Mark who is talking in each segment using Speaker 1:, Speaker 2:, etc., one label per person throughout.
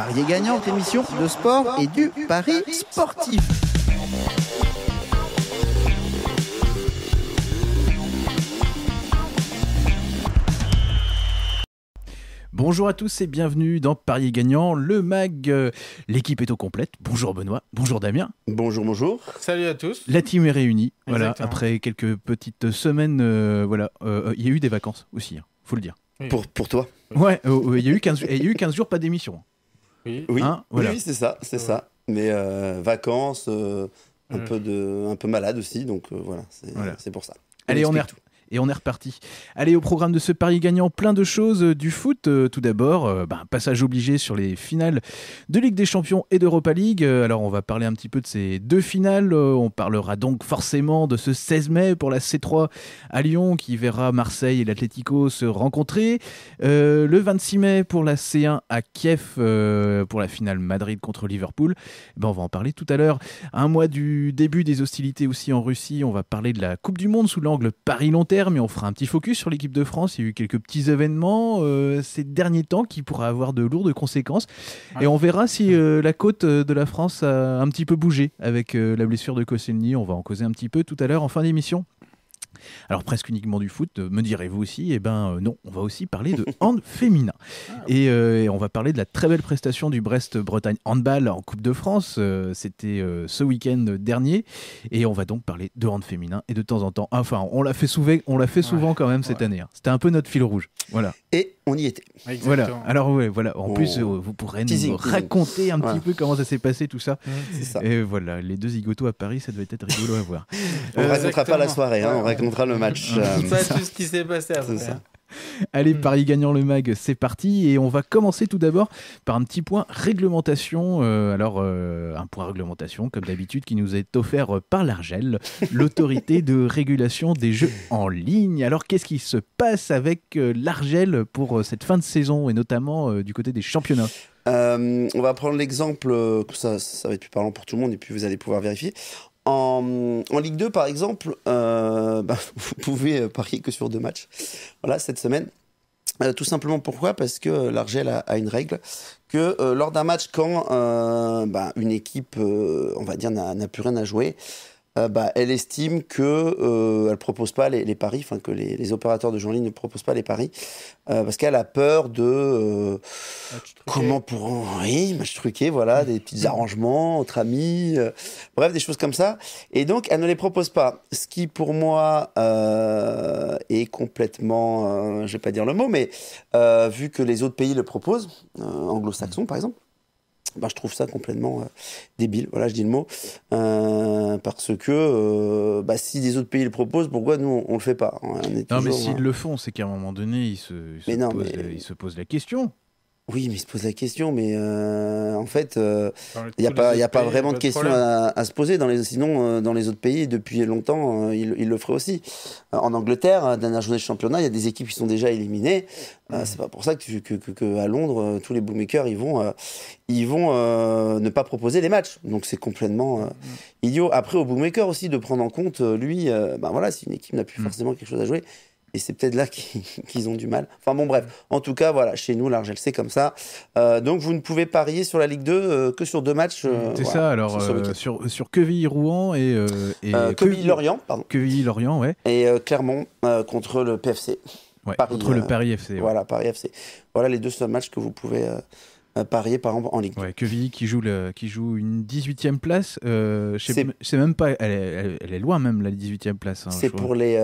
Speaker 1: pariez gagnant, émission de sport et du Paris sportif.
Speaker 2: Bonjour à tous et bienvenue dans Paris Gagnant, le MAG. Euh, l'équipe est au complète. Bonjour Benoît, bonjour Damien. Bonjour, bonjour. Salut à tous. La team est réunie. Voilà, après quelques petites semaines, euh, voilà, euh, il y a eu des vacances aussi, hein, faut le dire. Pour, toi Ouais, il y, a eu 15 jours pas d'émission. Hein, oui, oui,
Speaker 1: c'est ça, c'est ça. Mais euh, vacances, euh, un, mm. peu de, un peu malade aussi, donc euh, voilà,
Speaker 2: c'est pour ça. Allez, on, Tout. Et on est reparti. Allez, au programme de ce pari gagnant, plein de choses euh, du foot. Euh, tout d'abord, euh, ben, passage obligé sur les finales de Ligue des Champions et d'Europa League. Alors, on va parler un petit peu de ces deux finales. On parlera donc forcément de ce 16 mai pour la C3 à Lyon qui verra Marseille et l'Atlético se rencontrer. le 26 mai pour la C1 à Kiev pour la finale Madrid contre Liverpool. Ben, on va en parler tout à l'heure. Un mois du début des hostilités aussi en Russie, on va parler de la Coupe du Monde sous l'angle Paris-Long mais on fera un petit focus sur l'équipe de France. Il y a eu quelques petits événements euh, ces derniers temps qui pourraient avoir de lourdes conséquences. Et on verra si euh, la côte euh, de la France a un petit peu bougé avec la blessure de Koscielny. On va en causer un petit peu tout à l'heure en fin d'émission. Alors presque uniquement du foot, euh, me direz-vous aussi Eh ben euh, non, on va aussi parler de hand féminin. Ah. Euh, et, on va parler de la très belle prestation du Brest-Bretagne handball en Coupe de France. C'était ce week-end dernier. Et on va donc parler de hand féminin et de temps en temps. Enfin, on l'a fait souvent, on l'a fait souvent quand même cette année. Hein. C'était un peu notre fil rouge. Voilà. Et on y était. Voilà. Alors oui, voilà. En plus, oh. vous pourrez nous raconter un petit peu comment ça s'est passé tout ça. Et voilà, les deux zigotos à Paris, ça devait être rigolo à voir. on ne racontera pas la soirée. Hein, on racontera le match. ça, tout euh, ce qui s'est passé après. Hein. Allez, hmm. Paris gagnant le mag, c'est parti. Et on va commencer tout d'abord par un petit point réglementation. Euh, alors, euh, un point réglementation, comme d'habitude, qui nous est offert par l'Argel, l'autorité de régulation des jeux en ligne. Alors, qu'est-ce qui se passe avec l'Argel pour cette fin de saison, et notamment du côté des championnats
Speaker 1: on va prendre l'exemple, ça, ça va être plus parlant pour tout le monde et puis vous allez pouvoir vérifier. En, Ligue 2, par exemple, euh, bah, vous pouvez parier que sur deux matchs. Voilà, cette semaine. Euh, tout simplement pourquoi Parce que l'Argel a, une règle que euh, lors d'un match, quand bah, une équipe, on va dire, n'a plus rien à jouer, euh, bah, elle estime que euh, elle propose pas les, paris, enfin que les, opérateurs de jeux ne proposent pas les paris euh, parce qu'elle a peur de euh, comment pour ils match truqué, voilà des petits arrangements entre amis, euh, bref des choses comme ça et donc elle ne les propose pas, ce qui pour moi est complètement, je vais pas dire le mot mais vu que les autres pays le proposent, anglo-saxons par exemple bah, je trouve ça complètement euh, débile, voilà, je dis le mot, euh, parce que euh, bah, si des autres pays le proposent, pourquoi nous, on ne le fait pas Non, mais s'ils le
Speaker 2: font, c'est qu'à un moment donné, ils se, se,
Speaker 1: ils se posent la question. Oui, mais il se pose la question, mais euh, en fait, euh, il n'y a, pas, y a pas vraiment de question à, se poser. Dans les, sinon, euh, dans les autres pays, depuis longtemps, ils, le feraient aussi. en Angleterre, dernière journée de championnat, il y a des équipes qui sont déjà éliminées. Mm. C'est pas pour ça que, à Londres, tous les bookmakers, ils vont, ils vont ne pas proposer les matchs. Donc c'est complètement mm, mm. idiot. Après, au boommaker aussi de prendre en compte, lui, ben voilà, si une équipe n'a plus forcément quelque chose à jouer, et c'est peut-être là qu'ils ont du mal. Enfin bon, bref. En tout cas, voilà, chez nous, l'Argel, c'est comme ça. Euh, donc, vous ne pouvez parier sur la Ligue 2 euh, que sur deux matchs. Euh, c'est ça, alors,
Speaker 2: sur, queville rouen et. et Quevilly-Lorient, pardon. queville lorient ouais.
Speaker 1: Et Clermont contre le PFC. Ouais, contre le Paris FC. Voilà, Paris FC. Voilà les deux seuls matchs que vous pouvez euh, parier par exemple en
Speaker 2: Ligue. Ouais, Quevilly qui joue, qui joue une 18e place, euh, même pas, elle est, loin même la 18e place. Hein, c'est pour,
Speaker 1: les,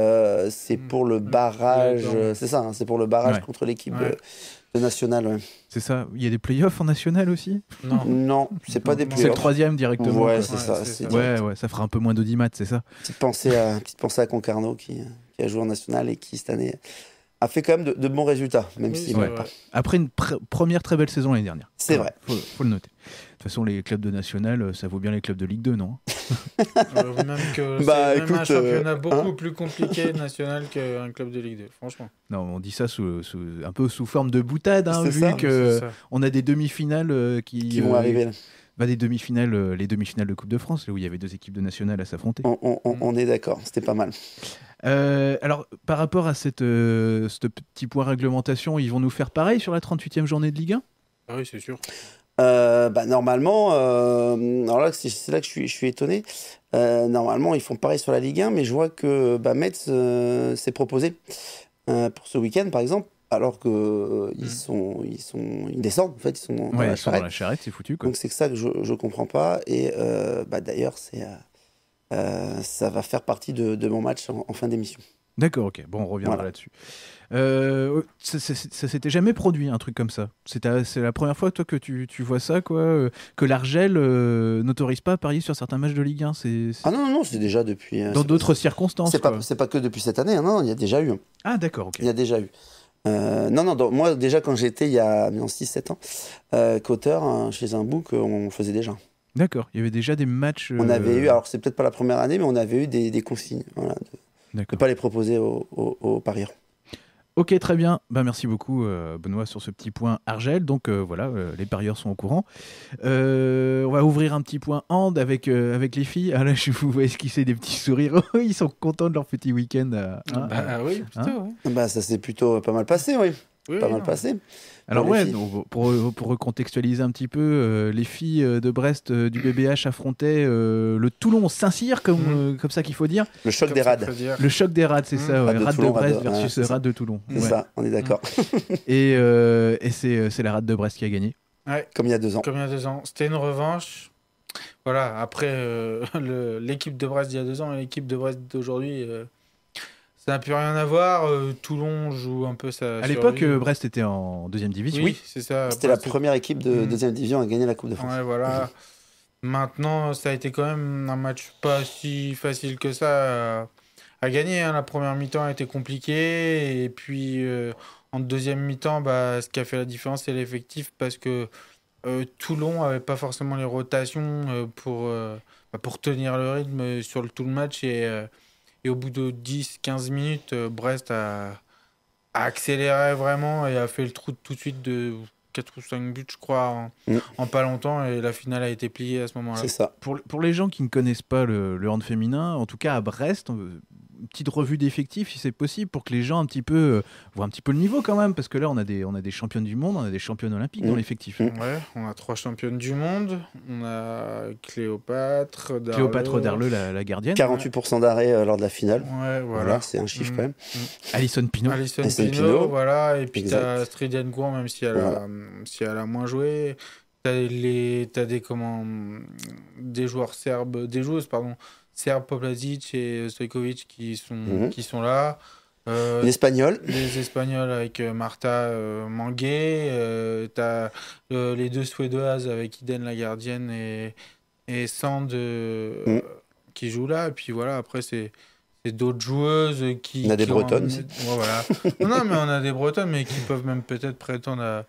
Speaker 1: c'est pour le barrage, c'est ça, c'est pour le barrage contre l'équipe de,
Speaker 2: C'est ça, il y a des playoffs en National aussi Non, non c'est pas des playoffs. C'est le troisième directement. Ouais, ça. Ouais, ça fera un peu moins d'audimat, c'est ça. Petite pensée, à, petite pensée
Speaker 1: à Concarneau qui, qui a joué en National et qui cette année a fait quand même de, bons résultats, même si
Speaker 2: Après une première très belle saison l'année dernière. C'est vrai. Faut, faut le noter. De toute façon, les clubs de national, euh, ça vaut bien les clubs de Ligue 2, non euh, Même que bah, un euh, championnat hein. beaucoup
Speaker 3: plus compliqué national qu'un club de Ligue 2, franchement.
Speaker 2: Non, on dit ça sous, un peu sous forme de boutade, hein, vu qu'on a des demi-finales euh, qui, vont arriver. Bah, des demi-finales, les demi-finales de Coupe de France, où il y avait deux équipes de national à s'affronter. on, mm. est d'accord, c'était pas mal. Euh, alors, par rapport à cette, euh, ce petit point réglementation, ils vont nous faire pareil sur la 38e journée de Ligue 1 ah oui, c'est sûr.
Speaker 1: Euh, bah, normalement, alors là, c'est là que je suis, étonné. normalement, ils font pareil sur la Ligue 1, mais je vois que bah, Metz s'est proposé pour ce week-end, par exemple, alors que hmm. ils sont ils sont descendent en fait ils sont dans, la, c'est foutu donc c'est ça que je je comprends pas et bah, d'ailleurs c'est euh, ça va faire partie de, mon match en, fin d'émission.
Speaker 2: D'accord, ok. Bon, on reviendra là-dessus. Euh, oh, ça, ne s'était jamais produit, un truc comme ça. C'est la première fois, toi, que tu, vois ça, quoi. Euh, que l'Argel n'autorise pas à parier sur certains matchs de Ligue 1. Ah non, non, non,
Speaker 1: c'est déjà depuis. Dans d'autres circonstances. C'est pas, pas que depuis cette année, hein, non, il y a déjà eu. Hein. Ah, d'accord, ok. Il y a déjà eu. non, non, moi, déjà, quand j'étais il y a 6-7 ans, qu'auteur, hein, chez un book, on faisait déjà.
Speaker 2: D'accord, il y avait déjà des matchs. On avait euh, eu,
Speaker 1: alors c'est peut-être pas la première année, mais on avait eu des, consignes. Voilà, de ne pas les proposer aux, parieurs.
Speaker 2: Ok, très bien. Ben, merci beaucoup, euh, Benoît, sur ce petit point Argel. Donc euh, voilà, les parieurs sont au courant. on va ouvrir un petit point Hand avec, avec les filles. Ah là, je vous vois esquisser des petits sourires. Oh, ils sont contents de leur petit week-end. Hein. bah, oui, hein plutôt,
Speaker 1: bah, ça s'est plutôt pas mal passé, oui. pas mal passé.
Speaker 2: Alors ouais, pour, recontextualiser un petit peu, euh, les filles euh, de Brest euh, du BBH affrontaient le Toulon Saint-Cyr, comme, mhm. comme ça qu'il faut dire. Le choc des rades. Le choc des rades, c'est mhm. ça. Ouais. Rade, de, Brest versus rade de Toulon. C'est ça, on est d'accord. Mhm. et, c'est la rade de Brest qui a gagné. Comme il y a deux ans. Comme
Speaker 3: il y a deux ans. C'était une revanche. Voilà, après l'équipe de Brest d'il y a deux ans et l'équipe de Brest d'aujourd'hui, ça n'a plus rien à voir. Euh, Toulon joue un peu sa. À l'époque, euh, Brest
Speaker 2: était
Speaker 1: en deuxième division. Oui, c'est ça. C'était la première équipe de mhm. deuxième division à gagner la Coupe de France.
Speaker 3: voilà. Maintenant, ça a été quand même un match pas si facile que ça à, gagner. Hein. La première mi-temps a été compliquée. Et puis, euh, en deuxième mi-temps, bah, ce qui a fait la différence, c'est l'effectif. Parce que Toulon n'avait pas forcément les rotations pour, bah, pour tenir le rythme sur le, tout le match. Et et au bout de 10-15 minutes, euh, Brest a, accéléré vraiment et a fait le trou tout de suite de 4 ou 5 buts, je crois, mm. en, pas longtemps. Et la finale a été pliée à ce moment-là. C'est ça.
Speaker 2: Pour, pour les gens qui ne connaissent pas le, le hand féminin, en tout cas à Brest, petite revue d'effectifs, si c'est possible, pour que les gens un petit peu euh, voient un petit peu le niveau quand même, parce que là, on a des, on a des championnes du monde, on a des championnes olympiques dans mmh. l'effectif. Mmh.
Speaker 3: Ouais, on a trois championnes du monde, on a Cléopâtre, Cléopâtre Darleux, la, gardienne.
Speaker 2: 48%
Speaker 1: d'arrêt euh, lors de la
Speaker 2: finale.
Speaker 3: Ouais, voilà. c'est un chiffre mmh. quand même. Alison Pinot. Alison, Pinot, voilà. Et puis tu as Stridian Gouan même si elle, a, si elle a moins joué. tu as des comment, des joueurs serbes, des joueuses pardon Serb Poplazic et euh, Stojkovic qui sont, mhm. qui sont là. Euh, les Espagnols. Les Espagnols avec euh, Marta Manguet. les deux Suédoises avec Iden la gardienne et, et Sand mhm. qui jouent là. Et puis voilà, après, c'est d'autres joueuses qui. On a des Bretonnes. non, mais on a des Bretonnes, mais qui peuvent même peut-être prétendre à,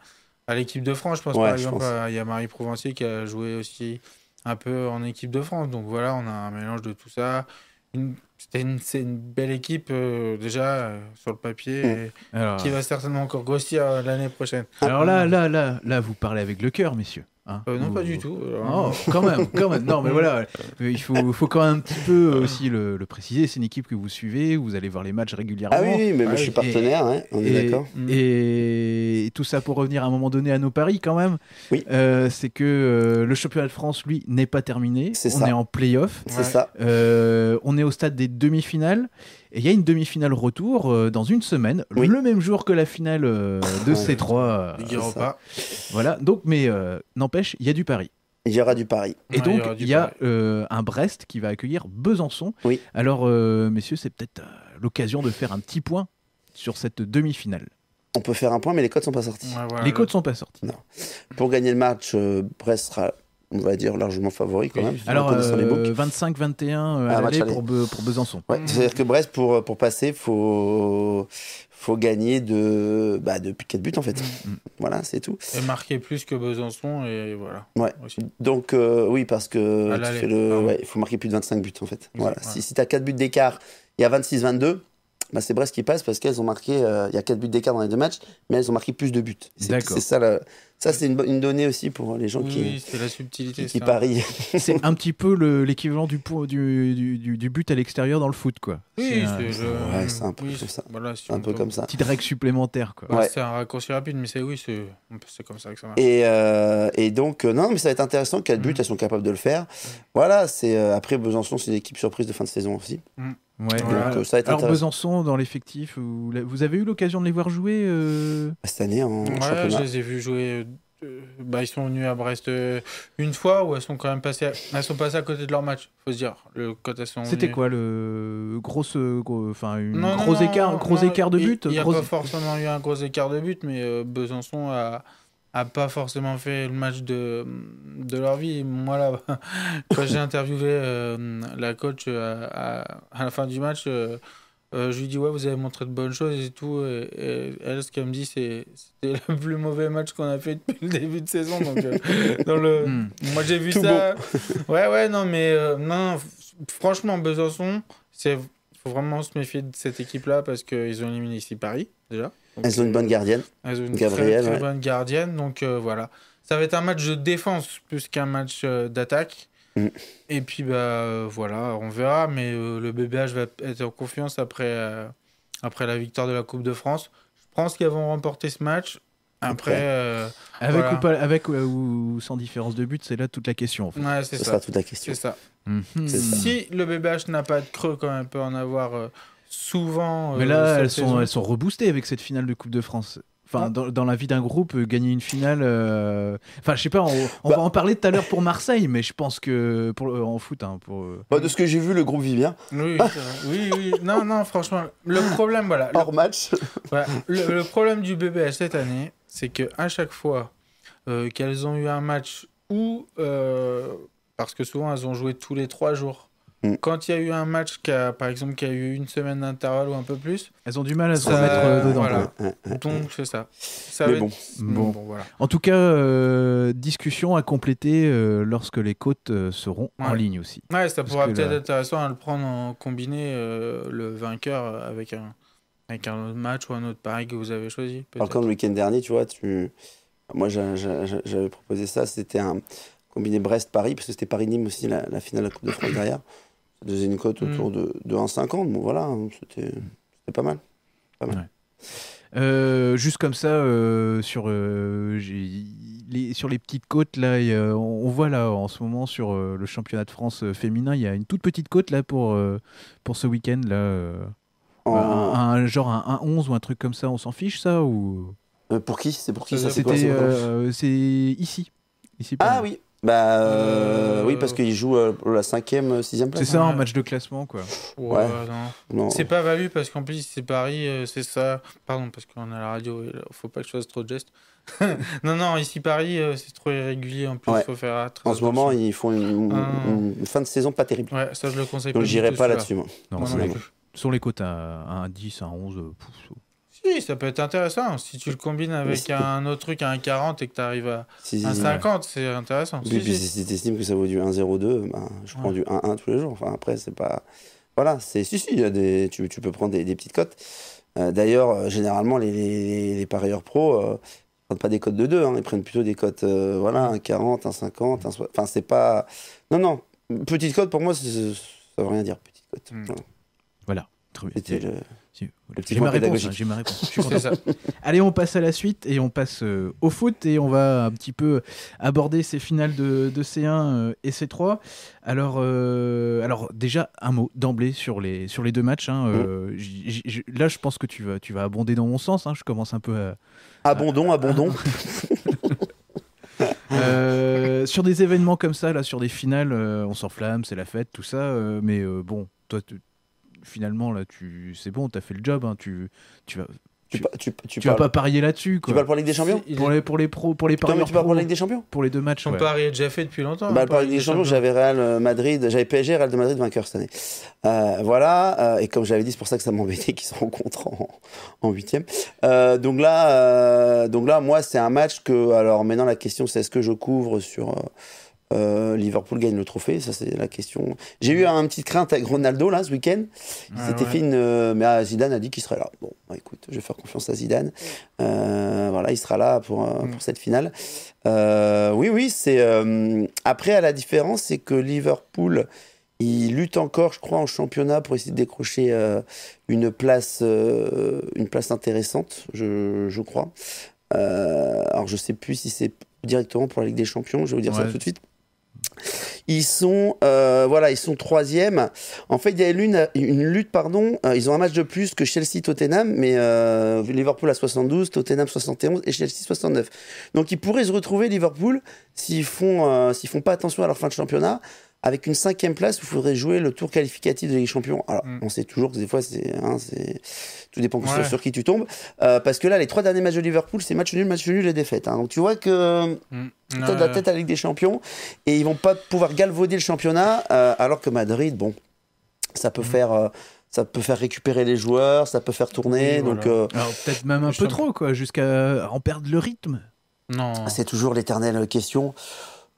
Speaker 3: à l'équipe de France. Je pense par exemple, il y a Marie Provencier qui a joué aussi un peu en équipe de France. Donc voilà, on a un mélange de tout ça. C'est C'était une... belle équipe euh, déjà euh, sur le papier mm. qui va certainement encore grossir euh, l'année prochaine. Alors là,
Speaker 2: là, là, là, vous parlez avec le cœur, messieurs. Hein euh, non, pas
Speaker 3: du tout. Oh, quand même, quand même. Non, mais voilà,
Speaker 2: euh, il faut, quand même un petit peu aussi le, préciser. C'est une équipe que vous suivez, vous allez voir les matchs régulièrement. Ah oui, mais je suis partenaire, et, hein, on est d'accord. Mm. Et, tout ça pour revenir à un moment donné à nos paris quand même. Oui. Euh, c'est que le championnat de France, lui, n'est pas terminé. c'est on est en playoff. C'est ça. on est au stade des demi-finales. Et il y a une demi-finale retour euh, dans une semaine, le même jour que la finale euh, de C3. Euh, pas. Voilà, donc, mais n'empêche, il y a du pari. Il y aura du Paris. Et donc, il y a, un Brest qui va accueillir Besançon. Oui. Alors, messieurs, c'est peut-être l'occasion de faire un petit point sur cette demi-finale. On peut faire un point, mais les codes sont pas sortis. les codes sont pas sortis. Non.
Speaker 1: Pour gagner le match, Brest sera on va dire largement favori quand même. Alors, euh,
Speaker 2: 25-21 euh, ah, à, 25 pour, pour, Besançon. C'est-à-dire que
Speaker 1: Brest, pour, euh, pour passer, faut, faut gagner de, bah, de 4 buts en fait. Mm, mm. Voilà, c'est tout.
Speaker 3: Et marquer plus que Besançon et voilà.
Speaker 1: Ouais. Donc euh, oui, parce que ah il faut marquer plus de 25 buts en fait. voilà. Si, si tu as 4 buts d'écart, il y a 26-22 bah, c'est Brest qui passe parce qu'elles ont marqué, euh, il y a 4 buts d'écart dans les deux matchs, mais elles ont marqué plus de buts. C'est ça, ça c'est une, une, donnée aussi pour les gens qui, qui, parient. c'est
Speaker 2: un petit peu l'équivalent du, du, but à l'extérieur dans le foot. Quoi. Oui,
Speaker 1: c'est un, peu, comme,
Speaker 3: ça. Petite règle
Speaker 2: supplémentaire.
Speaker 3: C'est un raccourci rapide, mais c'est oui, comme ça que ça marche.
Speaker 1: Et, euh, donc, euh, non, mais ça va être intéressant, 4 buts, mm. elles sont capables de le faire. Voilà, c'est après Besançon, c'est une équipe surprise de fin de saison aussi. Mm. Ouais. Euh, ça a
Speaker 2: Alors Besançon dans l'effectif, vous avez eu l'occasion de les voir jouer euh bah, cette année en ouais, Je les
Speaker 3: ai vus jouer. Euh, bah, ils sont venus à Brest une fois ou elles sont quand même passées, à... elles sont passées à côté de leur match. Faut se dire le quand C'était quoi
Speaker 2: le grosse, enfin gros, gros écart, gros écart de but. Il n'y a pas
Speaker 3: forcément eu un gros écart de but, mais Besançon a a pas forcément fait le match de, de leur vie. Moi, là, quand j'ai interviewé euh, la coach euh, à, à, la fin du match, euh, je lui dis Ouais, vous avez montré de bonnes choses et tout. Et, elle, ce qu'elle me dit, c'est c'était le plus mauvais match qu'on a fait depuis le début de saison. Donc, dans le... Hmm. Moi, j'ai vu ça. ouais, ouais, non, mais non, franchement, Besançon, il faut vraiment se méfier de cette équipe-là parce qu'ils ont éliminé ici Paris, déjà.
Speaker 1: Elles ont une bonne gardienne. Elles ont une
Speaker 3: bonne gardienne. Donc euh, voilà. Ça va être un match de défense plus qu'un match euh, d'attaque. Mm. Et puis bah euh, voilà, on verra. Mais le BBH va être en confiance après, après la victoire de la Coupe de France. Je pense qu'ils vont remporter ce match. Après, avec, ou pas,
Speaker 2: avec ou sans différence de but, c'est là toute la question. En c'est ça. toute la question. C'est ça. Mhm. Si
Speaker 3: le BBH n'a pas de creux, quand même, peut en avoir souvent. Euh, mais là, elles sont, elles
Speaker 2: reboostées avec cette finale de Coupe de France. Enfin, ah. dans, la vie d'un groupe, euh, gagner une finale. Euh, enfin, je sais pas, on, bah. va en parler tout à l'heure pour Marseille, mais je pense que. Pour, en foot, hein, pour... Bah, de ce que j'ai vu, le groupe vit bien.
Speaker 3: Oui, oui, Non, non, franchement, le problème, voilà. Hors le... match. le, problème du BBS cette année, c'est qu'à chaque fois qu'elles ont eu un match où. parce que souvent, elles ont joué tous les trois jours Mm. Quand il y a eu un match qui a, par exemple, qui a eu une semaine d'intervalle ou un peu plus, elles ont du mal à se remettre euh, dedans. Mm, mm, Donc c'est ça. ça Mais bon.
Speaker 2: En tout cas, euh, discussion à compléter euh, lorsque les cotes seront en ligne aussi. Ouais, ça pourrait peut-être être
Speaker 3: intéressant à le prendre en combiné le vainqueur avec un avec un autre match ou un autre pari que vous avez choisi. Par contre, le
Speaker 1: week-end dernier, tu vois, tu moi j'avais proposé ça, c'était un combiné Brest-Paris, parce que c'était Paris-Nîmes aussi, la, la, finale de la Coupe de France derrière. Ça faisait une cote mm. autour de, 1,50. Bon, voilà, hein, c'était pas mal. Pas mal.
Speaker 2: Euh, juste comme ça, euh, sur, euh, les, sur les petites côtes, là, on, voit là en ce moment sur le championnat de France féminin, il y a une toute petite côte là pour, pour ce week-end. là. Un, genre un 1-11 ou un truc comme ça, on s'en fiche ça ou... Pour qui C'est pour qui C'était C'est ici. ici ah oui, bah euh, euh, oui,
Speaker 1: parce qu'il joue euh, la cinquième, sixième place. C'est ça, un match de classement, quoi. Ouais. Non. C'est
Speaker 3: pas valu parce qu'en plus, c'est Paris, c'est ça. Pardon, parce qu'on a la radio, faut pas que je fasse trop de gestes. non, non, ici Paris, c'est trop irrégulier en plus, faut faire
Speaker 1: En ce moment, ils font
Speaker 3: ah. une,
Speaker 2: fin de saison pas terrible. Ouais,
Speaker 3: ça je le conseille Donc, pas. Donc j'irai pas là-dessus, sur
Speaker 2: sont les côtes à 10, à 11, pouf,
Speaker 3: oui, ça peut être intéressant. Si tu le combines avec un autre truc à un 40 et que tu arrives à 1,50, un 50, c'est intéressant. si,
Speaker 2: tu estimes que ça vaut du
Speaker 1: 1,02, ben, je prends du 1,1 tous les jours. Enfin, après, c'est pas. Voilà, c'est. Si, si, y a des... tu, peux prendre des, petites cotes. Euh, d'ailleurs, euh, généralement, les, les, les, parieurs pros ne euh, prennent pas des cotes de 2, hein. ils prennent plutôt des cotes, voilà, 1,40, 1,50, Enfin, c'est pas. Non, non, petite cote, pour moi, ça veut rien dire, petite cote. Hmm.
Speaker 2: Voilà j'ai ma, Allez, on passe à la suite et on passe euh, au foot et on va un petit peu aborder ces finales de, C1 euh, et C3. Alors, euh, alors déjà un mot d'emblée sur les sur les deux matchs. Hein, mm. là, je pense que tu vas tu vas abonder dans mon sens. Hein, je commence un peu à, abandon sur des événements comme ça, là, sur des finales, on s'enflamme, c'est la fête, tout ça. mais bon, toi, finalement, là, tu, c'est bon, t'as fait le job, hein, tu, tu vas. Tu, vas pas parier
Speaker 3: là-dessus. Quoi. Tu parles pour la Ligue des Champions
Speaker 2: pour les, pour les pros, pour les parieurs. Non, mais tu parles pour la Ligue des Champions Pour les deux matchs. Ton parie,
Speaker 3: déjà fait depuis longtemps.
Speaker 2: Hein, bah, le des Champions, j'avais
Speaker 1: Real euh, Madrid, j'avais PSG, Real de Madrid vainqueur cette année. Euh, voilà, euh, et comme j'avais dit, c'est pour ça que ça m'embêtait qu'ils se rencontrent en huitième. donc là, donc là, moi, c'est un match que. Alors maintenant, la question, c'est est-ce que je couvre sur euh, Liverpool gagne le trophée, ça c'est la question. J'ai eu un, petit petite crainte avec Ronaldo là ce week-end. c'était euh, mais ah, Zidane a dit qu'il serait là. Bon, bah, écoute, je vais faire confiance à Zidane. Euh, voilà, il sera là pour, pour mm. cette finale. oui, oui, c'est. Après, à la différence, c'est que Liverpool, il lutte encore, je crois, en championnat pour essayer de décrocher une place, une place intéressante, je, crois. alors, je sais plus si c'est directement pour la Ligue des Champions, je vais vous dire ça tout de suite. Ils sont, euh, voilà, ils sont troisième. En fait, il y a une, lutte, pardon. Euh, ils ont un match de plus que Chelsea, Tottenham, mais euh, Liverpool à 72, Tottenham 71 et Chelsea 69. Donc, ils pourraient se retrouver Liverpool s'ils font, s'ils font pas attention à leur fin de championnat avec une cinquième place, il faudrait jouer le tour qualificatif de Ligue des Champions. Alors, mm. on sait toujours que des fois, c'est, hein, tout dépend sur, qui tu tombes. Euh, parce que là, les trois derniers matchs de Liverpool, c'est match nul, match nul et défaite. Donc, hein. tu vois que mm. tu la euh. tête à la Ligue des Champions et ils vont pas pouvoir galvauder le championnat. Euh, alors que Madrid, bon, ça peut mm. faire. ça peut faire récupérer les joueurs, ça peut faire tourner. donc peut-être
Speaker 2: même un peu trop, quoi, jusqu'à en perdre le rythme. Non. Ah, c'est toujours l'éternelle question.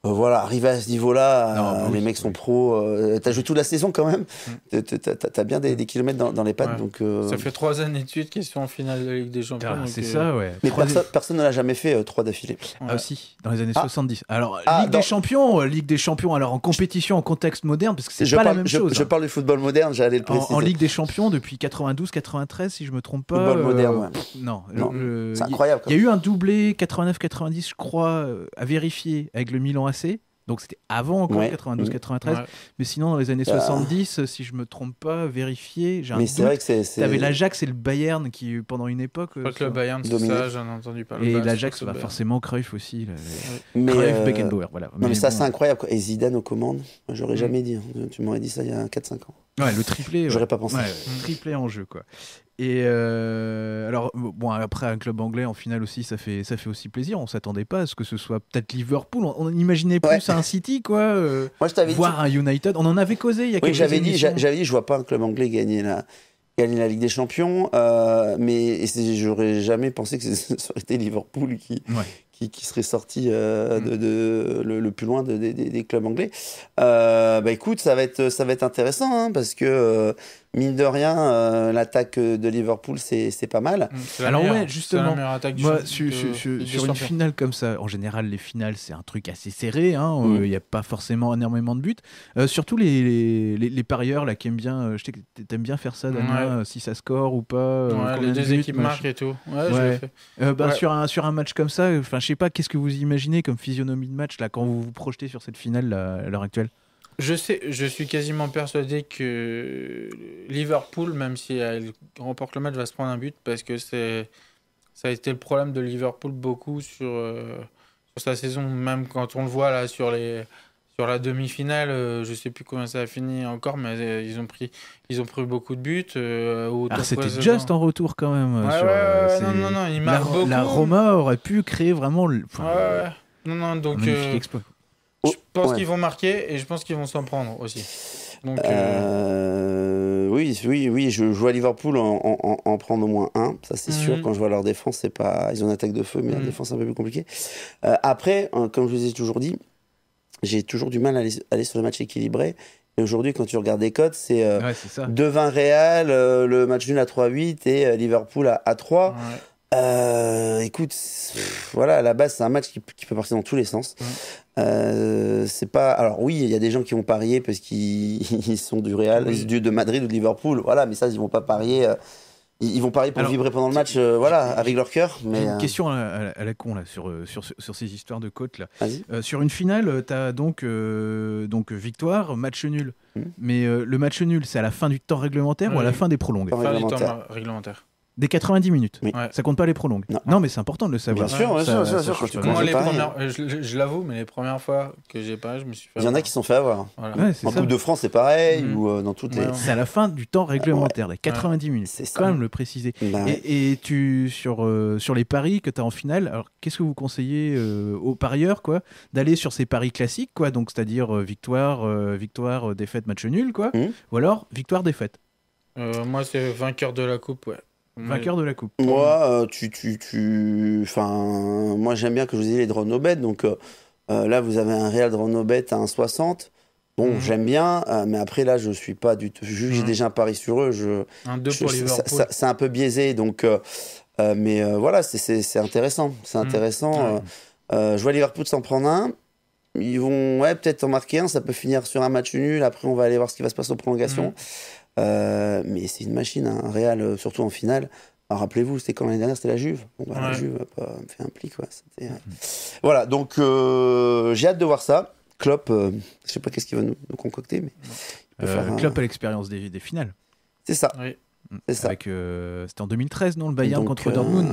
Speaker 2: Euh,
Speaker 1: voilà, arrivé à ce niveau-là, euh, les mecs sont pro pros. Euh, t'as joué toute la saison quand même. Mm. T'as bien des, kilomètres dans, les pattes. Donc, Ça fait
Speaker 3: trois années de suite qu'ils sont en finale de Ligue des Champions. Ah, c'est ça, ouais. Mais personne ne l'a jamais
Speaker 1: fait, trois d'affilée. Ah, aussi, dans les années 70. Ah. Alors, ah, Ligue des
Speaker 2: Champions, Ligue des Champions, alors en compétition, en contexte moderne, parce que c'est pas la même chose. Je hein.
Speaker 1: parle du football moderne, j'allais le préciser. En, Ligue
Speaker 2: des Champions, depuis 92-93, si je me trompe pas. Non, non. c'est incroyable. Il y a eu un doublé 89-90, je crois, à vérifier avec le Milan donc c'était avant encore 92-93. Mm. Mais sinon, dans les années 70, bah. euh, si je me trompe pas, vérifier. J'ai un mais c'est vrai que c'est. T'avais l'Ajax et le Bayern qui, pendant une époque. Euh, le Bayern, ça, j'en ai entendu parler. Et l'Ajax, va bah, forcément, Cruyff aussi. mais Cruyff, euh, Beckenbauer, voilà. mais, ça, c'est
Speaker 1: incroyable. Et Zidane aux commandes, j'aurais mm. jamais dit. Hein. Tu m'aurais dit ça il y a 4-5 ans le triplé. J'aurais pas pensé.
Speaker 2: triplé en jeu, quoi. Et euh, alors, bon, après, un club anglais, en finale aussi, ça fait, ça fait aussi plaisir. On s'attendait pas à ce que ce soit peut-être Liverpool. On imaginait plus un City, quoi. Euh, Moi, je Voir dit... un United. On en avait causé il y a quelques j'avais dit, j'avais
Speaker 1: dit, je vois pas un club anglais gagner la, gagner la Ligue des Champions. Euh, mais j'aurais jamais pensé que ce serait Liverpool qui, qui, serait sorti euh, mm. de, le, plus loin des clubs anglais. Euh, bah écoute, ça va être, ça va être intéressant hein, parce que euh, mine de rien, l'attaque de Liverpool c'est, pas mal. Mm, Alors justement,
Speaker 2: sur, une finale comme ça, en général les finales c'est un truc assez serré, il hein, n'y mm. a pas forcément énormément de buts. surtout les, les, parieurs là qui aiment bien, je sais que aimes bien faire ça, si ça score ou pas. les deux équipes marquent et tout. Bah, ouais, sur un sur un match comme ça, sais pas, qu'est-ce que vous imaginez comme physionomie de match là, quand vous vous projetez sur cette finale à l'heure actuelle
Speaker 3: je, sais, je suis quasiment persuadé que Liverpool, même si elle remporte le match, va se prendre un but parce que c'est ça a été le problème de Liverpool beaucoup sur, euh, sur sa saison, même quand on le voit là sur les sur la demi-finale, euh, je sais plus comment ça a fini encore, mais euh, ils ont pris, ils ont pris beaucoup de buts. Euh, ah, c'était juste en
Speaker 2: retour quand même. la, Roma aurait pu créer vraiment.
Speaker 3: Enfin, ouais, non, non, donc. Je oh, pense qu'ils vont marquer et je pense qu'ils vont s'en prendre aussi. Donc,
Speaker 1: oui, oui, oui, je, vois Liverpool en, en, prendre au moins un, ça c'est sûr. Mhm. Quand je vois leur défense, c'est pas, ils ont une attaque de feu, mais leur la mhm. défense un peu plus compliquée. après, comme je vous ai toujours dit, j'ai toujours du mal à aller, sur le match équilibré. Et aujourd'hui, quand tu regardes les cotes, c'est euh, 2-20 Real, euh, le match nul à 3-8 et euh, Liverpool à, à 3. Euh, écoute, voilà, à la base, c'est un match qui, peut partir dans tous les sens. c'est pas. Alors, oui, il y a des gens qui vont parier parce qu'ils sont du Real, du, de Madrid ou de Liverpool. Voilà, mais ça, ils vont pas parier ils, vont parler pour vibrer pendant le match, euh, voilà, avec leur cœur. une euh, question
Speaker 2: à, la con là euh, sur, sur, sur ces histoires de côtes là. sur une finale, tu as donc donc victoire, match nul. Hmm. Mais le match nul, c'est à la fin du temps réglementaire ou à la fin des la Fin du temps réglementaire. Des 90 minutes. Ça compte pas les prolongues. Non, mais c'est important de le savoir. Bien sûr, sûr, je,
Speaker 3: l'avoue, mais les premières fois que j'ai pas, je me suis fait. Il y en a qui sont fait avoir.
Speaker 1: en Coupe de France, c'est pareil, mm. ou euh, dans toutes C'est à la fin du temps réglementaire, les 90
Speaker 2: minutes. C'est quand même le préciser. Bah et, tu, sur, euh, sur les paris que tu as en finale, alors qu'est-ce que vous conseillez euh, aux parieurs, quoi D'aller sur ces paris classiques, quoi, donc c'est-à-dire victoire, victoire, défaite, match nul, quoi, mmh. ou alors victoire, défaite.
Speaker 3: moi, c'est vainqueur de la Coupe, ouais.
Speaker 2: Vainqueur de la coupe.
Speaker 1: Moi, euh, tu, tu, tu... Enfin, moi j'aime bien que je vous dise les drones au donc euh, euh, là vous avez un réel drone au bet à 1,60. Bon, mhm. j'aime bien, mais après là, je suis pas du tout. J'ai mhm. déjà un pari sur eux. Je, un C'est un peu biaisé, donc. mais voilà, c'est intéressant. C'est mhm. intéressant. je vois Liverpool s'en prendre un. Ils vont ouais, peut-être en marquer un. Ça peut finir sur un match nul. Après, on va aller voir ce qui va se passer aux prolongations. Euh, mais c'est une machine, un hein, euh, surtout en finale. Ah, rappelez-vous, c'était quand l'année dernière, c'était la Juve. Bah, la Juve a pas euh, fait un pli. Quoi. Voilà, donc j'ai hâte de voir ça. Klopp, je sais pas qu'est-ce qu'il va nous, concocter, mais il faire Klopp
Speaker 2: a l'expérience des, des finales. C'est ça. Oui. C'est ça. C'était en 2013, non, le Bayern contre Dortmund.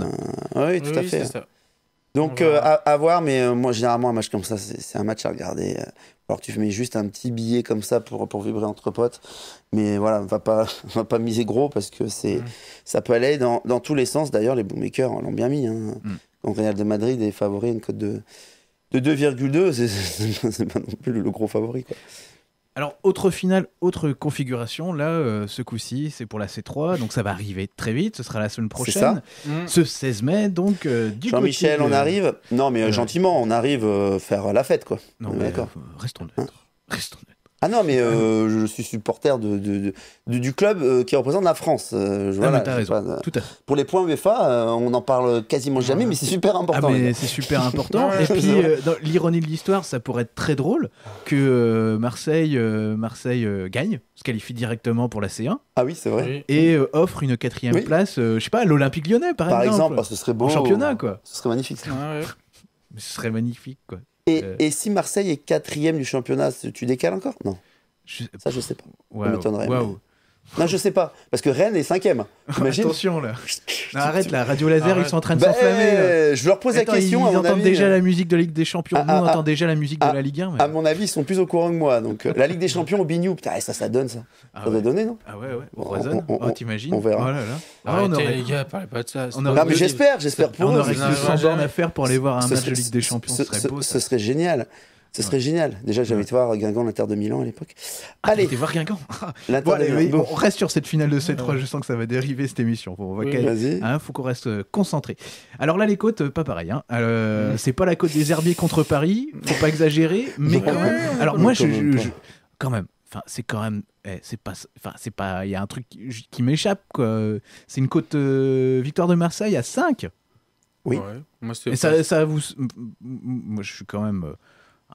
Speaker 2: oui, tout à fait. Ça.
Speaker 1: Donc, euh, à, voir, mais euh, moi, généralement, un match comme ça, c'est un match à regarder. Euh. Alors, tu mets juste un petit billet comme ça pour, pour vibrer entre potes. Mais voilà, va pas, va pas miser gros parce que c'est, mm. ça peut aller dans, dans tous les sens. D'ailleurs, les Boommakers l'ont bien mis. Hein. Mm. Real de Madrid est favori une cote de, de 2,2. C'est pas non plus le gros favori. Quoi.
Speaker 2: Alors, autre finale, autre configuration. Là, euh, ce coup-ci, c'est pour la C3, donc ça va arriver très vite. Ce sera la semaine prochaine. Mm. Ce 16 mai, donc euh, du Jean-Michel, on arrive.
Speaker 1: Non, mais euh, gentiment, on arrive faire la fête, quoi. Non, mais d'accord. Restons neutres. Hein restons neutres. Ah non, mais euh, je, suis supporter de, du club euh, qui représente la France. Euh, ah, raison. Tout à fait. Pour les points UEFA, on n'en parle quasiment jamais, mais c'est super ah, important. Ah mais c'est super important. Et puis,
Speaker 2: l'ironie de l'histoire, ça pourrait être très drôle que Marseille, Marseille gagne, se qualifie directement pour la C1. Ah oui, c'est vrai. Et offre une quatrième place, je sais pas, à l'Olympique lyonnais, par, exemple. Par exemple, oh, ce serait beau. championnat, quoi. Ce serait magnifique. ce serait magnifique, quoi.
Speaker 1: Euh. Et, si Marseille est quatrième du championnat, tu décales encore Non. Ça, je sais pas. m'étonnerait. Non, je sais pas, parce que Rennes est cinquième. Attention là. arrête la radio laser, ils sont en train de ben, s'enflammer. je leur pose la question. Ils, à mon entendent déjà euh, la
Speaker 2: musique de la Ligue des Champions. Ah, nous, on ah, ah. entend déjà la musique de ah, la Ligue 1. Mais... À
Speaker 1: mon avis, ils sont plus au courant que moi. Donc, euh, la Ligue des Champions au Bignou, putain, ça, ça donne ça. ça ouais. doit donner, non Ah ouais, ouais. On, on, raisonne. on, on oh, t'imagines On verra. Oh là là. Non on les
Speaker 2: gars, parlez pas de ça. On aurait... Non, mais j'espère, j'espère pour on eux. On aurait 100 bornes à faire pour aller voir un match de Ligue des Champions. Ce
Speaker 1: serait génial. Ce serait génial. Déjà, j'avais été voir Guingamp, l'Inter de Milan
Speaker 2: à l'époque. Ah, allez. tu voir Guingamp. allez, oui, on reste sur cette finale de C3. Je sens que ça va dériver cette émission. Il hein, faut qu'on reste euh, concentré. Alors là, les côtes, euh, pas pareil. Hein. Euh, c'est pas la côte des Herbiers contre Paris. Faut pas exagérer. Mais quand même. Alors moi, quand même. Enfin, c'est quand même. Eh, c'est pas. Enfin, c'est pas. Il y a un truc qui, m'échappe. C'est une côte victoire de Marseille à 5 Oui. Moi, ça, vous. Moi, je suis quand même.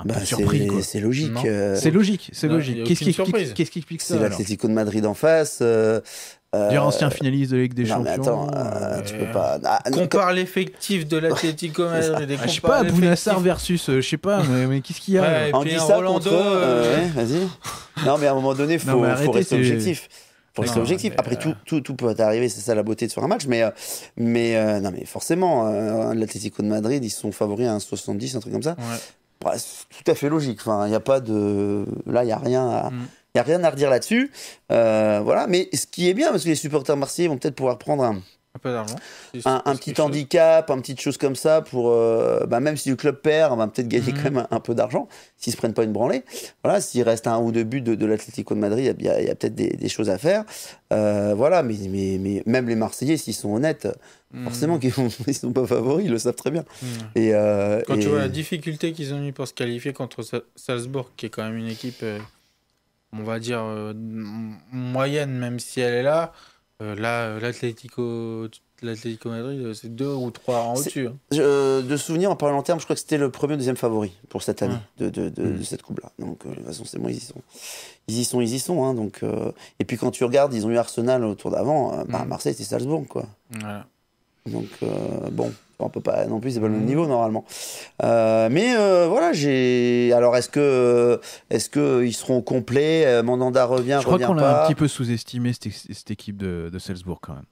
Speaker 2: Bah, euh. C'est logique. C'est logique,
Speaker 1: c'est
Speaker 3: logique. Qu'est-ce qui, explique, ça C'est l'Atlético
Speaker 1: de Madrid en face. Euh, euh ancien finaliste
Speaker 3: de Ligue des non, Champions. Mais attends, euh,
Speaker 1: tu peux pas.
Speaker 2: Ah,
Speaker 3: compare l'effectif de l'Atlético Madrid. Ah, je sais pas, Bounassar
Speaker 2: versus, je sais pas, mais, qu'est-ce qu'il y a ouais, On dit ça Rolando, vas-y.
Speaker 1: Non, mais à un moment donné, faut, faut rester objectif pour rester objectif. Après, tout, peut arriver, c'est ça la beauté de faire un match. Mais, non, mais forcément, euh, l'Atlético de Madrid, ils sont favoris à 70, un truc comme ça. Ouais. Bah, tout à fait logique. il n'y a pas de. Là, il n'y a rien à. Mm. Y a rien à redire là-dessus. Euh, voilà. Mais ce qui est bien, parce que les supporters marseillais vont peut-être pouvoir prendre un,
Speaker 3: un, peu d'argent. un
Speaker 1: petit handicap, un petite chose comme ça pour euh, bah, même si le club perd, on va peut-être gagner mhm. quand même un, peu d'argent s'ils se prennent pas une branlée. Voilà, s'il reste un ou deux buts de, de l'Atlético de Madrid, il y a, peut-être des, choses à faire. Euh, voilà, mais, mais, même les Marseillais, s'ils sont honnêtes, mhm. forcément qu'ils ne sont pas favoris, ils le savent très bien. Mhm. Et, euh, quand tu vois la
Speaker 3: difficulté qu'ils ont eu pour se qualifier contre Salzbourg, qui est quand même une équipe, on va dire moyenne, même si elle est là euh, là, euh, l'Atlético. Madrid, euh, c'est deux ou trois en au-dessus. Hein.
Speaker 1: de souvenir, en parlant en terme, je crois que c'était le premier ou deuxième favori pour cette année mm. de, cette coupe-là. Donc, de toute façon, c'est moi, ils y sont. Ils y sont, ils y sont. Hein, donc, Et puis, quand tu regardes, ils ont eu Arsenal autour d'avant. Bah, mm. Marseille, c'était Salzbourg, quoi. Voilà. Donc, euh, bon, on peut pas non plus c'est pas le même niveau normalement euh, mais euh, voilà j'ai alors est-ce que est-ce que seront complets Mandanda revient je crois qu'on l'a un petit
Speaker 2: peu sous-estimé cette, équipe de, de Salzbourg quand même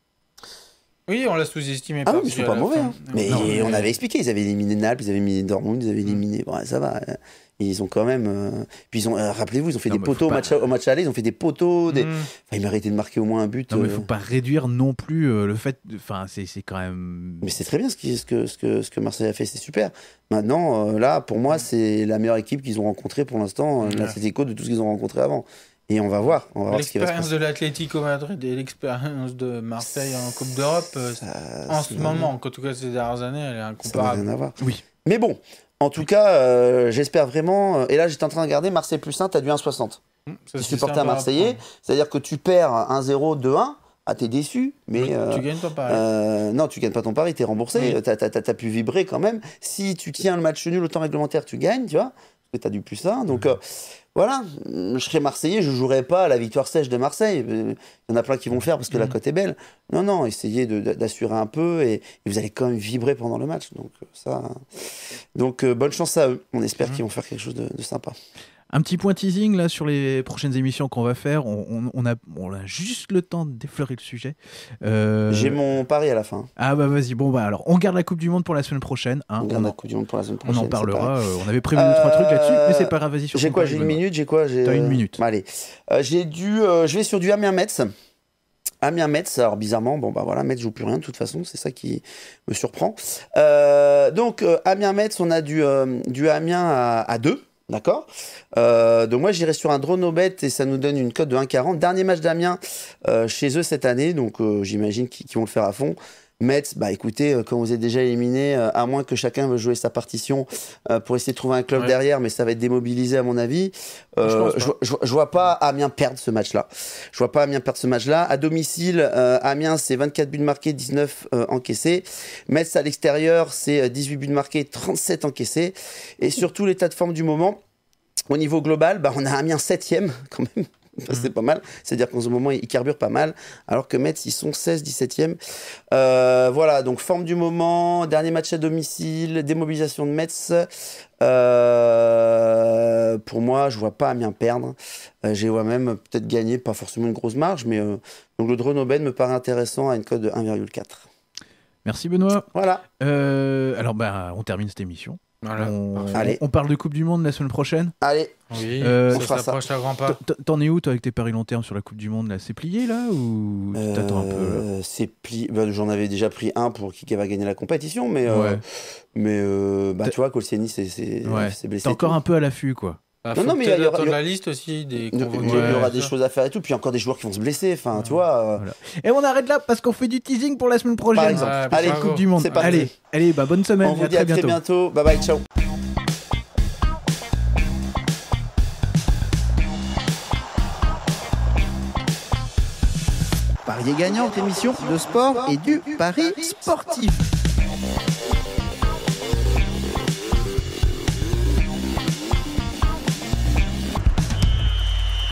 Speaker 3: oui, on l'a sous-estimé. Ah oui, ils sont pas mauvais. Hein. Mais on avait expliqué,
Speaker 1: ils avaient éliminé Naples, ils avaient éliminé Dortmund, ils avaient éliminé. Mm. Bon, ça va. Hein ils ont quand même. Euh, puis ils ont, euh, rappelez-vous, ils ont fait des poteaux au match, à au match, aller, ils ont fait des poteaux. Des... Hmm. ils méritaient de marquer au moins un but. mais il euh. faut pas réduire non
Speaker 2: plus le fait. De... Enfin, c'est quand même.
Speaker 1: Mais c'est très bien ce, ce, que, ce, que, ce que Marseille a fait, c'est super. Maintenant, là, pour moi, hmm. c'est la meilleure équipe qu'ils ont rencontrée pour l'instant, l'Atlético de tout ce qu'ils ont rencontré avant. Et on va voir. voir l'expérience
Speaker 3: de l'Atlético Madrid et l'expérience de Marseille en Coupe d'Europe, en ce moment, en tout cas ces dernières années, elle est incomparable. Ça n'a rien à voir.
Speaker 1: Oui. Mais bon, en tout cas, euh, j'espère vraiment. Euh, et là, j'étais en train de regarder Marseille plus 1, t'as du 1,60.
Speaker 3: Mmh, tu supportais un Marseillais,
Speaker 1: c'est-à-dire que tu perds 1-0, 2-1 ah t'es déçu, mais... tu euh, gagnes ton pari. Euh, non, tu gagnes pas ton pari, t'es remboursé, t'as as, pu vibrer quand même. Si tu tiens le match nul au temps réglementaire, tu gagnes, tu vois, parce t'as du plus ça Donc mhm. euh, voilà, je serais Marseillais, je jouerai pas la victoire sèche de Marseille. Il y en a plein qui vont faire parce que la mhm. cote est belle. Non, non, essayez d'assurer un peu et, vous allez quand même vibrer pendant le match. Donc ça... Hein. Donc bonne chance à eux, on espère mhm. qu'ils vont faire quelque chose de, de sympa.
Speaker 2: Un petit point teasing là sur les prochaines émissions qu'on va faire. On, a, a juste le temps d'effleurer le sujet. Euh, j'ai
Speaker 1: mon pari à la fin.
Speaker 2: Ah bah vas-y, bon bah alors on garde la Coupe du Monde pour la semaine prochaine. Hein. On en... Coupe du Monde On parlera. Euh, on avait prévu euh... trois trucs là-dessus, mais c'est pas grave, vas-y. J'ai quoi J'ai une minute J'ai
Speaker 1: quoi T'as une minute. Euh, allez. J'ai je vais sur du Amiens Metz. Amiens Metz, alors bizarrement, bon bah voilà, Metz joue plus rien de toute façon, c'est ça qui me surprend. donc Amiens Metz, on a du, du Amiens à deux D'accord euh, Donc moi j'irai sur un drone au bête et ça nous donne une cote de 1,40. Dernier match d'Amiens euh, chez eux cette année, donc euh, j'imagine qu'ils vont le faire à fond. Metz, bah écoutez, euh, comme vous êtes déjà éliminé, euh, à moins que chacun veuille jouer sa partition euh, pour essayer de trouver un club derrière, mais ça va être démobilisé à mon avis. je, vois pas Amiens perdre ce match-là. Je vois pas Amiens perdre ce match-là. À domicile, Amiens, c'est 24 buts marqués, 19 encaissés. Metz à l'extérieur, c'est 18 buts marqués, 37 encaissés. Et surtout l'état de forme du moment. Au niveau global, bah, on a Amiens 7 quand même c'est mm. pas mal. C'est-à-dire qu'en ce moment, ils carburent pas mal. Alors que Metz, ils sont 16, 17e. Euh, voilà, donc forme du moment. Dernier match à domicile. Démobilisation de Metz. Euh, pour moi, je vois pas à bien perdre. Euh, j'ai je vois même peut-être gagner, pas forcément une grosse marge, mais donc le drone Aubaine me paraît intéressant à une cote de 1,4.
Speaker 2: Merci Benoît. Voilà. alors, ben on termine cette émission. On... parle de Coupe du Monde la semaine prochaine. Allez. Oui, euh, ça T'en es où toi avec tes paris long terme sur la Coupe du Monde là C'est plié là ou t'attends un peu euh,
Speaker 1: C'est plié. Bah, j'en avais déjà pris un pour qui va gagner la compétition, mais euh, mais bah, tu vois, Colseni c'est blessé. T'es encore un peu à l'affût quoi.
Speaker 2: Bah, non, mais il y, aura de la
Speaker 3: liste aussi des Il y, aura des
Speaker 1: choses à faire et tout. Puis encore des joueurs qui vont se blesser. Enfin, tu vois. Euh. Et on arrête là parce
Speaker 2: qu'on fait du teasing pour la semaine prochaine. Par allez, Coupe du Monde. Allez, allez, bah bonne semaine. On vous dit à très, bientôt. Bye bye, ciao.
Speaker 1: est gagnant, émission de sport et du pari
Speaker 2: sportif.